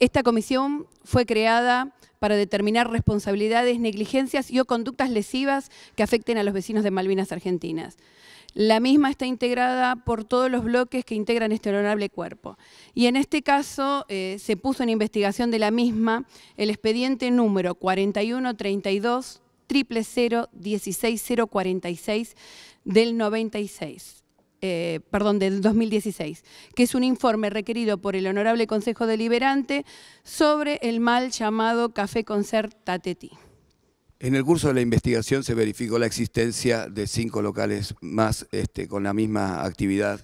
Esta comisión fue creada para determinar responsabilidades, negligencias y o conductas lesivas que afecten a los vecinos de Malvinas Argentinas. La misma está integrada por todos los bloques que integran este honorable cuerpo. Y en este caso eh, se puso en investigación de la misma el expediente número 4132 del 96 eh, perdón, del 2016, que es un informe requerido por el Honorable Consejo Deliberante sobre el mal llamado Café Concert Tateti. En el curso de la investigación se verificó la existencia de cinco locales más este, con la misma actividad,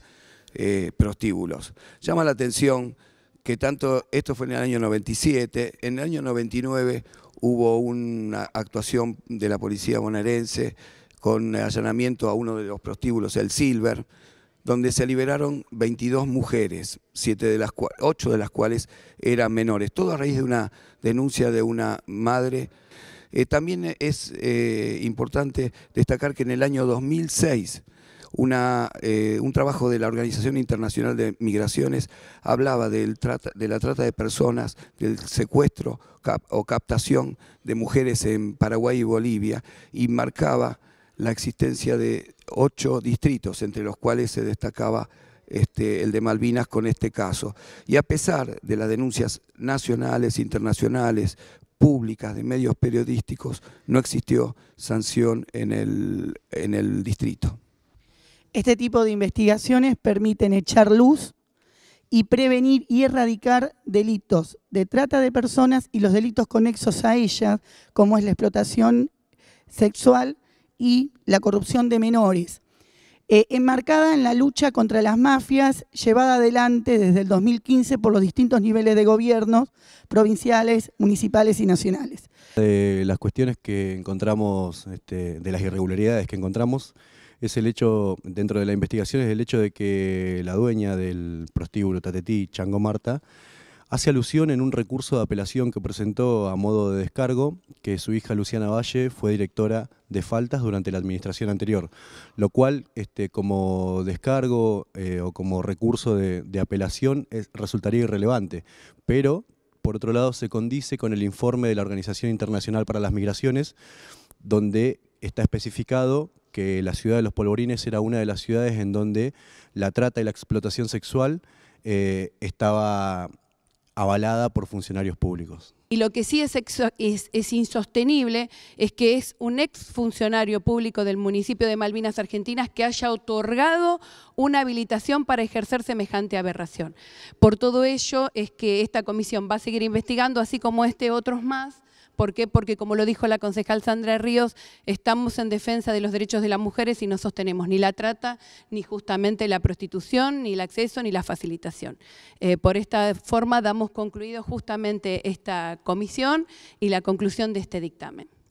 eh, prostíbulos. Llama la atención que tanto, esto fue en el año 97, en el año 99 hubo una actuación de la policía bonaerense con allanamiento a uno de los prostíbulos, el Silver, donde se liberaron 22 mujeres, siete de las 8 de las cuales eran menores, todo a raíz de una denuncia de una madre. Eh, también es eh, importante destacar que en el año 2006, una, eh, un trabajo de la Organización Internacional de Migraciones hablaba del de la trata de personas, del secuestro o captación de mujeres en Paraguay y Bolivia y marcaba la existencia de ocho distritos, entre los cuales se destacaba este, el de Malvinas con este caso. Y a pesar de las denuncias nacionales, internacionales, públicas, de medios periodísticos, no existió sanción en el, en el distrito. Este tipo de investigaciones permiten echar luz y prevenir y erradicar delitos de trata de personas y los delitos conexos a ellas, como es la explotación sexual y la corrupción de menores, eh, enmarcada en la lucha contra las mafias llevada adelante desde el 2015 por los distintos niveles de gobiernos provinciales, municipales y nacionales. De las cuestiones que encontramos, este, de las irregularidades que encontramos, es el hecho, dentro de la investigación, es el hecho de que la dueña del prostíbulo Tatetí, Chango Marta, hace alusión en un recurso de apelación que presentó a modo de descargo que su hija Luciana Valle fue directora de faltas durante la administración anterior, lo cual este, como descargo eh, o como recurso de, apelación resultaría irrelevante, pero por otro lado se condice con el informe de la Organización Internacional para las Migraciones, donde está especificado que la ciudad de los polvorines era una de las ciudades en donde la trata y la explotación sexual eh, estaba avalada por funcionarios públicos. Y lo que sí es, insostenible es que es un ex funcionario público del municipio de Malvinas Argentinas que haya otorgado una habilitación para ejercer semejante aberración. Por todo ello es que esta comisión va a seguir investigando, así como este otros más, ¿Por qué? Porque como lo dijo la concejal Sandra Ríos, estamos en defensa de los derechos de las mujeres y no sostenemos ni la trata, ni justamente la prostitución, ni el acceso, ni la facilitación. Eh, por esta forma damos concluido justamente esta comisión y la conclusión de este dictamen.